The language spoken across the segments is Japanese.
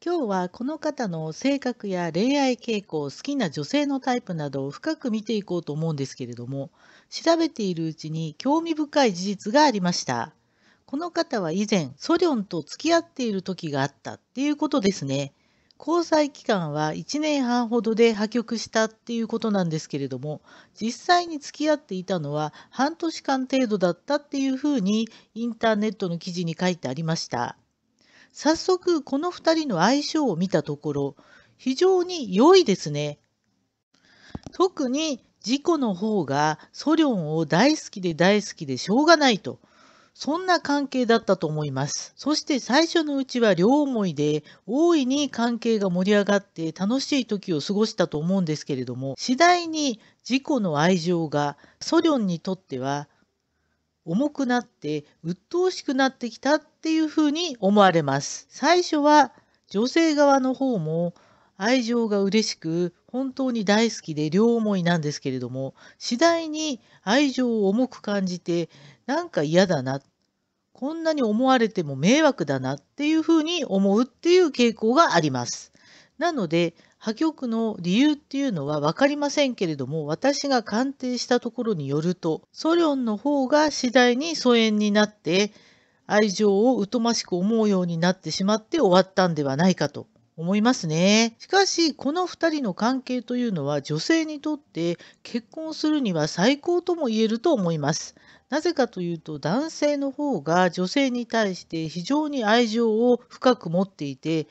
今日はこの方の性格や恋愛傾向、好きな女性のタイプなどを深く見ていこうと思うんですけれども、調べているうちに興味深い事実がありました。この方は以前、ソリョンと付き合っている時があったっていうことですね。交際期間は1年半ほどで破局したっていうことなんですけれども、実際に付き合っていたのは半年間程度だったっていうふうにインターネットの記事に書いてありました。早速この2人の相性を見たところ非常に良いですね。特に事故の方がソリョンを大好きで大好きでしょうがないと。そんな関係だったと思います。そして最初のうちは両思いで、大いに関係が盛り上がって楽しい時を過ごしたと思うんですけれども、次第に自己の愛情がソリョンにとっては重くなって鬱陶しくなってきたっていうふうに思われます。最初は女性側の方も愛情が嬉しく本当に大好きで両思いなんですけれども次第に愛情を重く感じてなんか嫌だなこんなに思われても迷惑だなっていうふうに思うっていう傾向があります。なので破局の理由っていうのは分かりませんけれども私が鑑定したところによるとソリョンの方が次第に疎遠になって愛情を疎ましく思うようになってしまって終わったんではないかと思いますね。しかし、この2人の関係というのは女性にとって結婚するには最高とも言えると思います。なぜかというと男性の方が女性に対して非常に愛情を深く持っていて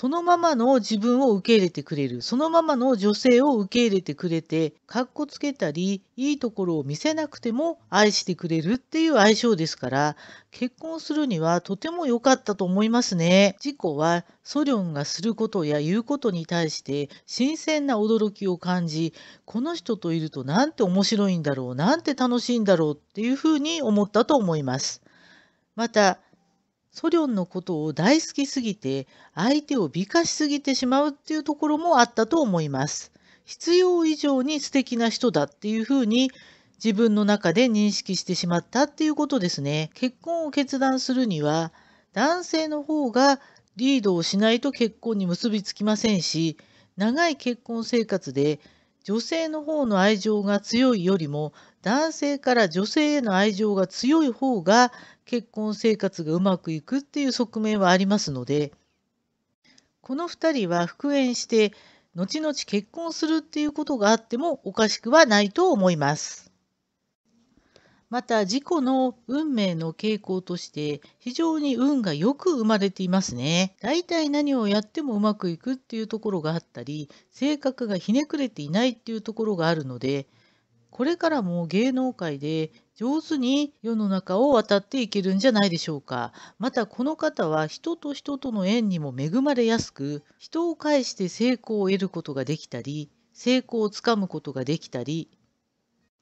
そのままの自分を受け入れてくれる、そのままの女性を受け入れてくれて、かっこつけたり、いいところを見せなくても愛してくれるっていう相性ですから、結婚するにはとても良かったと思いますね。事故はソリョンがすることや言うことに対して新鮮な驚きを感じ、この人といるとなんて面白いんだろう、なんて楽しいんだろうっていうふうに思ったと思います。また、ソリョンのことを大好きすぎて、相手を美化しすぎてしまうっていうところもあったと思います。必要以上に素敵な人だっていうふうに自分の中で認識してしまったっていうことですね。結婚を決断するには、男性の方がリードをしないと結婚に結びつきませんし、長い結婚生活で女性の方の愛情が強いよりも男性から女性への愛情が強い方が結婚生活がうまくいくっていう側面はありますのでこの2人は復縁して後々結婚するっていうことがあってもおかしくはないと思います。また自己の運命の傾向として非常に運がよく生まれていますね。大体何をやってもうまくいくっていうところがあったり性格がひねくれていないっていうところがあるのでこれからも芸能界で上手に世の中を渡っていけるんじゃないでしょうか。またこの方は人と人との縁にも恵まれやすく人を介して成功を得ることができたり成功をつかむことができたり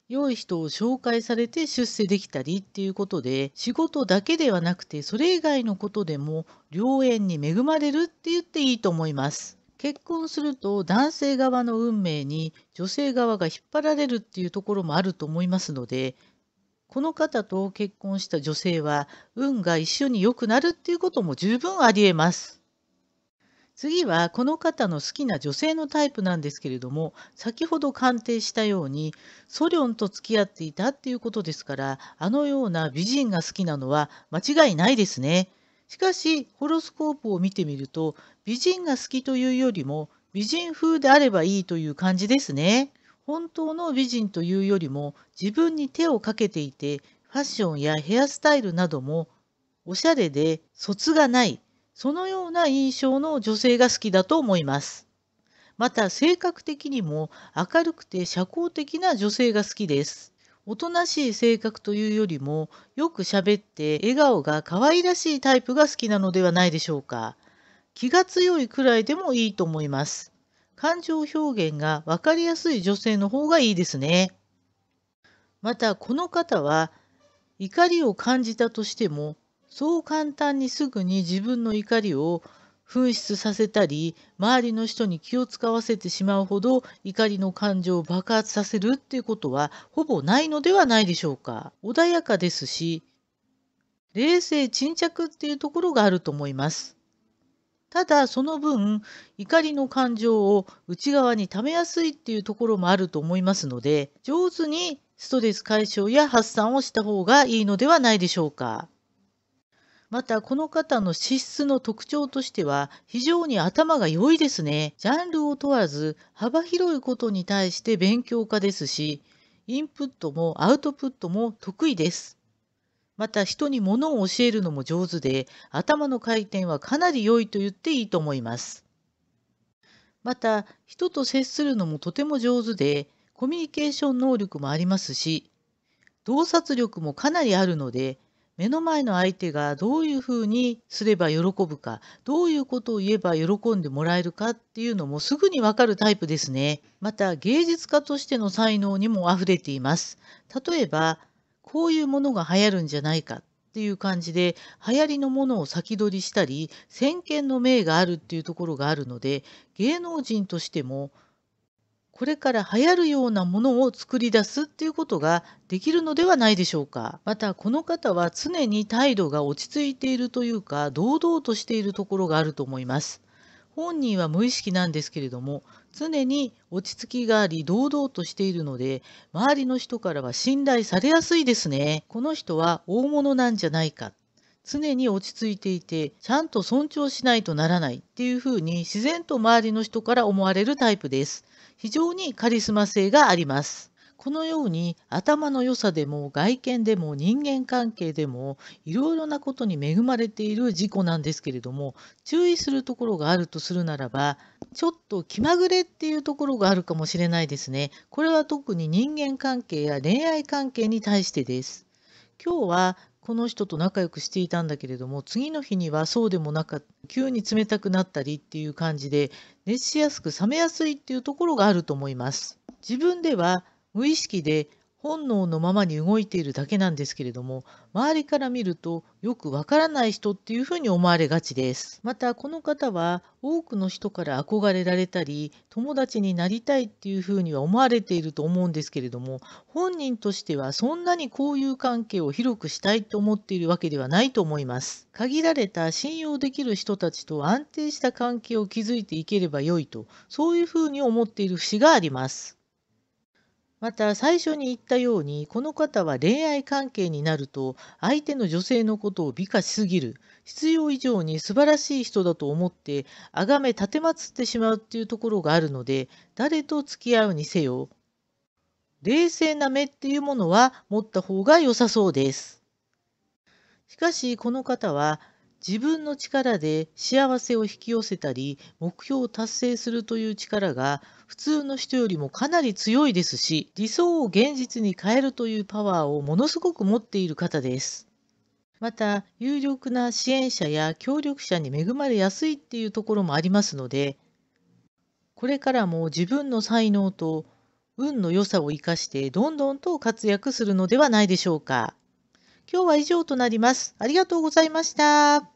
良い人を紹介されて出世できたりっていうことで仕事だけではなくてそれ以外のことでも良縁に恵まれるって言っていいと思います。結婚すると男性側の運命に女性側が引っ張られるっていうところもあると思いますのでこの方と結婚した女性は運が一緒に良くなるっていうことも十分ありえます。次はこの方の好きな女性のタイプなんですけれども先ほど鑑定したようにソリョンと付き合っていたっていうことですからあのような美人が好きなのは間違いないですね。しかしホロスコープを見てみると美人が好きというよりも美人風であればいいという感じですね。本当の美人というよりも自分に手をかけていてファッションやヘアスタイルなどもおしゃれで卒がないそのような印象の女性が好きだと思います。また性格的にも明るくて社交的な女性が好きです。おとなしい性格というよりもよく喋って笑顔が可愛らしいタイプが好きなのではないでしょうか。気が強いくらいでもいいと思います。感情表現が分かりやすい女性の方がいいですね。またこの方は怒りを感じたとしてもそう簡単にすぐに自分の怒りを紛失させたり周りの人に気を使わせてしまうほど怒りの感情を爆発させるっていうことはほぼないのではないでしょうか穏やかですし冷静沈着っていうところがあると思いますただその分怒りの感情を内側に溜めやすいっていうところもあると思いますので上手にストレス解消や発散をした方がいいのではないでしょうか。またこの方の資質の特徴としては非常に頭が良いですね。ジャンルを問わず幅広いことに対して勉強家ですし、インプットもアウトプットも得意です。また人に物を教えるのも上手で、頭の回転はかなり良いと言っていいと思います。また人と接するのもとても上手で、コミュニケーション能力もありますし、洞察力もかなりあるので、目の前の相手がどういうふうにすれば喜ぶかどういうことを言えば喜んでもらえるかっていうのもすぐにわかるタイプですねまた芸術家としての才能にもあふれています例えばこういうものが流行るんじゃないかっていう感じで流行りのものを先取りしたり先見の明があるっていうところがあるので芸能人としてもこれから流行るようなものを作り出すっていうことができるのではないでしょうか。またこの方は常に態度が落ち着いているというか堂々としているところがあると思います。本人は無意識なんですけれども常に落ち着きがあり堂々としているので周りの人からは信頼されやすいですね。この人は大物なんじゃないか。常に落ち着いていてちゃんと尊重しないとならないっていうふうに自然と周りの人から思われるタイプです。非常にカリスマ性があります。このように頭の良さでも外見でも人間関係でもいろいろなことに恵まれている事故なんですけれども注意するところがあるとするならばちょっと気まぐれっていうところがあるかもしれないですね。これは特に人間関係や恋愛関係に対してです。今日はこの人と仲良くしていたんだけれども次の日にはそうでもなか急に冷たくなったりっていう感じで熱しやすく冷めやすいっていうところがあると思います。自分では無意識で本能のままに動いているだけなんですけれども周りから見るとよくわからない人っていうふうに思われがちですまたこの方は多くの人から憧れられたり友達になりたいっていうふうには思われていると思うんですけれども本人としてはそんなに交友関係を広くしたいと思っているわけではないと思います限られた信用できる人たちと安定した関係を築いていければ良いとそういうふうに思っている節がありますまた最初に言ったようにこの方は恋愛関係になると相手の女性のことを美化しすぎる必要以上に素晴らしい人だと思って崇め奉ってしまうっていうところがあるので誰と付き合うにせよ冷静な目っていうものは持った方が良さそうです。しかしこの方は自分の力で幸せを引き寄せたり、目標を達成するという力が、普通の人よりもかなり強いですし、理想を現実に変えるというパワーをものすごく持っている方です。また、有力な支援者や協力者に恵まれやすいっていうところもありますので、これからも自分の才能と運の良さを生かしてどんどんと活躍するのではないでしょうか。今日は以上となります。ありがとうございました。